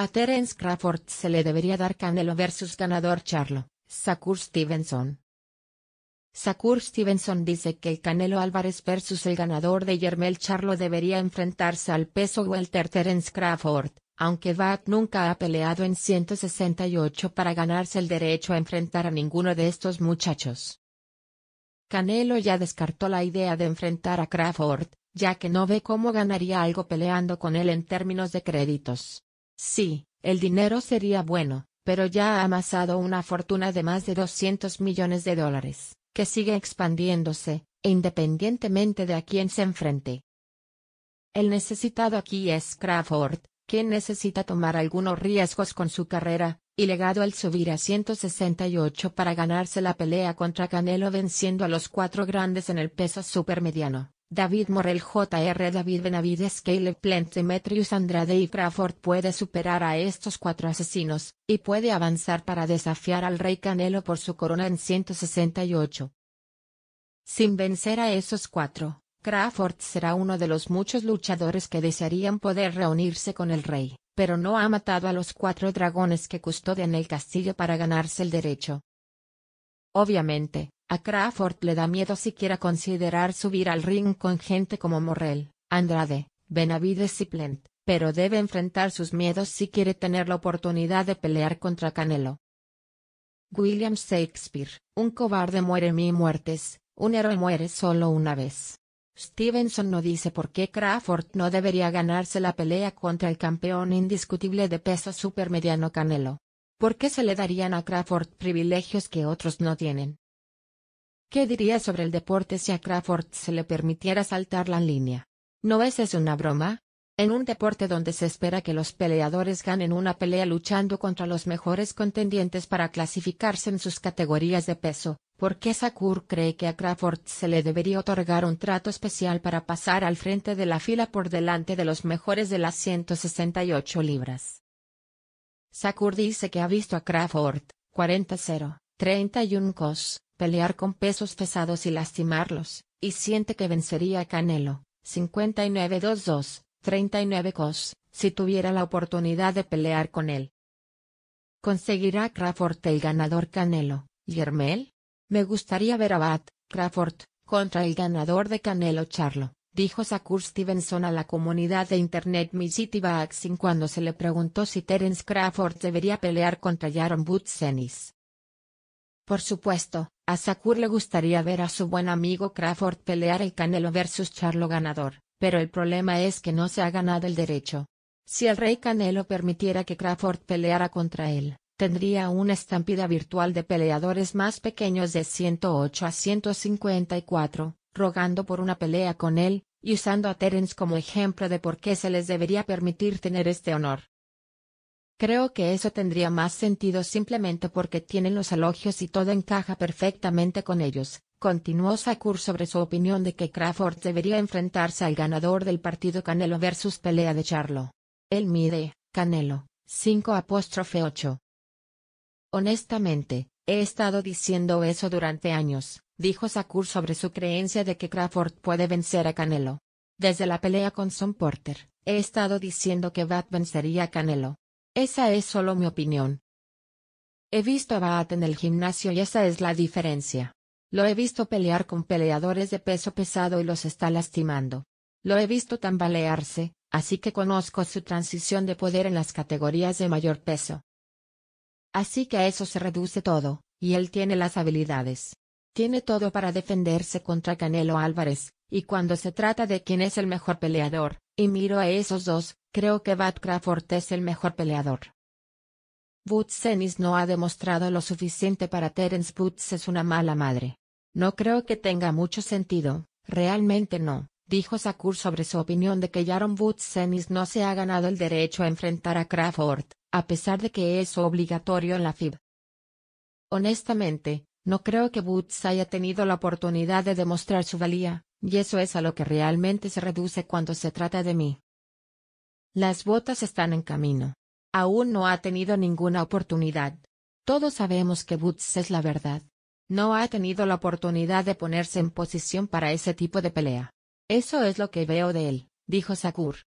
A Terence Crawford se le debería dar Canelo versus ganador Charlo, Sakur Stevenson. Sakur Stevenson dice que el Canelo Álvarez versus el ganador de Yermel Charlo debería enfrentarse al peso welter Terence Crawford, aunque Bat nunca ha peleado en 168 para ganarse el derecho a enfrentar a ninguno de estos muchachos. Canelo ya descartó la idea de enfrentar a Crawford, ya que no ve cómo ganaría algo peleando con él en términos de créditos. Sí, el dinero sería bueno, pero ya ha amasado una fortuna de más de 200 millones de dólares, que sigue expandiéndose, e independientemente de a quién se enfrente. El necesitado aquí es Crawford, quien necesita tomar algunos riesgos con su carrera, y legado al subir a 168 para ganarse la pelea contra Canelo venciendo a los cuatro grandes en el peso supermediano. David Morel Jr. David Benavides Caleb Plant Demetrius Andrade y Crawford puede superar a estos cuatro asesinos, y puede avanzar para desafiar al rey Canelo por su corona en 168. Sin vencer a esos cuatro, Crawford será uno de los muchos luchadores que desearían poder reunirse con el rey, pero no ha matado a los cuatro dragones que custodian el castillo para ganarse el derecho. Obviamente, a Crawford le da miedo siquiera considerar subir al ring con gente como Morrell, Andrade, Benavides y Plant, pero debe enfrentar sus miedos si quiere tener la oportunidad de pelear contra Canelo. William Shakespeare, un cobarde muere mil muertes, un héroe muere solo una vez. Stevenson no dice por qué Crawford no debería ganarse la pelea contra el campeón indiscutible de peso supermediano Canelo. ¿Por qué se le darían a Crawford privilegios que otros no tienen? ¿Qué diría sobre el deporte si a Crawford se le permitiera saltar la línea? ¿No es eso una broma? En un deporte donde se espera que los peleadores ganen una pelea luchando contra los mejores contendientes para clasificarse en sus categorías de peso, ¿por qué Sakur cree que a Crawford se le debería otorgar un trato especial para pasar al frente de la fila por delante de los mejores de las 168 libras? Sakur dice que ha visto a Crawford, 40-0, 31 cos, pelear con pesos pesados y lastimarlos, y siente que vencería a Canelo, 59 2 39 cos, si tuviera la oportunidad de pelear con él. ¿Conseguirá Crawford el ganador Canelo, Yermel? Me gustaría ver a Bat, Crawford, contra el ganador de Canelo Charlo, dijo Sakur Stevenson a la comunidad de Internet Baxin cuando se le preguntó si Terence Crawford debería pelear contra Jaron Butsenis. Por supuesto, a Sakur le gustaría ver a su buen amigo Crawford pelear el Canelo versus Charlo ganador, pero el problema es que no se ha ganado el derecho. Si el rey Canelo permitiera que Crawford peleara contra él, tendría una estampida virtual de peleadores más pequeños de 108 a 154, rogando por una pelea con él, y usando a Terence como ejemplo de por qué se les debería permitir tener este honor. Creo que eso tendría más sentido simplemente porque tienen los elogios y todo encaja perfectamente con ellos, continuó Sakur sobre su opinión de que Crawford debería enfrentarse al ganador del partido Canelo versus pelea de Charlo. Él mide, Canelo, 8. Honestamente, he estado diciendo eso durante años, dijo Sakur sobre su creencia de que Crawford puede vencer a Canelo. Desde la pelea con Son Porter, he estado diciendo que Bat vencería a Canelo. Esa es solo mi opinión. He visto a Baat en el gimnasio y esa es la diferencia. Lo he visto pelear con peleadores de peso pesado y los está lastimando. Lo he visto tambalearse, así que conozco su transición de poder en las categorías de mayor peso. Así que a eso se reduce todo, y él tiene las habilidades. Tiene todo para defenderse contra Canelo Álvarez, y cuando se trata de quién es el mejor peleador, y miro a esos dos, Creo que Bad Crawford es el mejor peleador. Butsenis no ha demostrado lo suficiente para Terence Buts es una mala madre. No creo que tenga mucho sentido, realmente no, dijo Sakur sobre su opinión de que Jaron Butch no se ha ganado el derecho a enfrentar a Crawford, a pesar de que es obligatorio en la FIB. Honestamente, no creo que Buts haya tenido la oportunidad de demostrar su valía, y eso es a lo que realmente se reduce cuando se trata de mí. Las botas están en camino. Aún no ha tenido ninguna oportunidad. Todos sabemos que Boots es la verdad. No ha tenido la oportunidad de ponerse en posición para ese tipo de pelea. Eso es lo que veo de él, dijo Sakur.